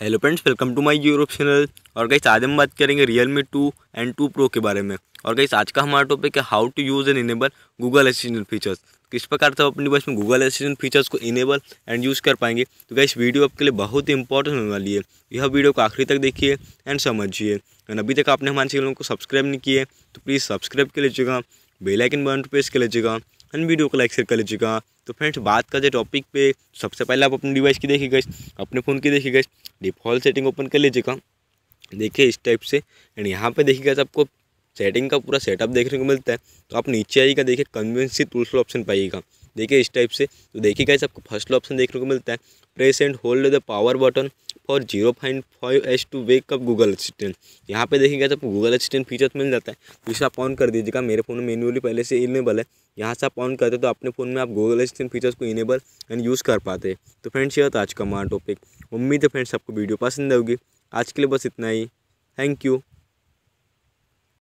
hello friends welcome to my Europe channel और गई आज हम बात करेंगे Realme two and two pro के बारे में और गई आज का हमारा टॉपिक है how to use and enable Google assistant features किस प्रकार से आप अपनी डिवाइस में गूगल असिस्टेंट फीचर्स को इनेबल एंड यूज़ कर पाएंगे तो गई वीडियो आपके लिए बहुत ही इंपॉर्टेंट होने वाली है यह वीडियो को आखिरी तक देखिए एंड समझिए एंड अभी तक आपने हमारे चैनल को सब्सक्राइब नहीं किए तो प्लीज़ सब्सक्राइब कर लीजिएगा बेलाइकन बटन पर प्रेस कर लीजिएगा एंड वीडियो को लाइक शेयर कर लीजिएगा तो फ्रेंड्स बात कर जाए टॉपिक पे सबसे पहले आप अपने डिवाइस की गई अपने फ़ोन की गई डिफ़ॉल्ट सेटिंग ओपन कर लीजिएगा देखिए इस टाइप से एंड यहाँ पे देखिएगा आपको सेटिंग का पूरा सेटअप देखने को मिलता है तो आप नीचे आइएगा देखिए कन्वेंसी टूल्स ऑप्शन पाइएगा देखिए इस टाइप से तो देखिए कैसे आपको फर्स्ट ऑप्शन देखने को मिलता है press and hold the power button for zero point five s to wake up Google assistant यहाँ पे देखेंगे तो आपको गूगल असिस्टेंट फीचर मिल जाता है तो इसे आप ऑन कर दीजिएगा मेरे फ़ोन में मेनुअली पहले से इनेबल है यहाँ से आप ऑन करते तो अपने फ़ोन में आप गूगल असिस्टेंट फीचर्स को इनेबल एंड यूज़ कर पाते हैं तो फ्रेंड्स यह आज का हमारा टॉपिक उम्मीद है फ्रेंड्स आपको वीडियो पसंद आएगी आज के लिए बस इतना ही थैंक यू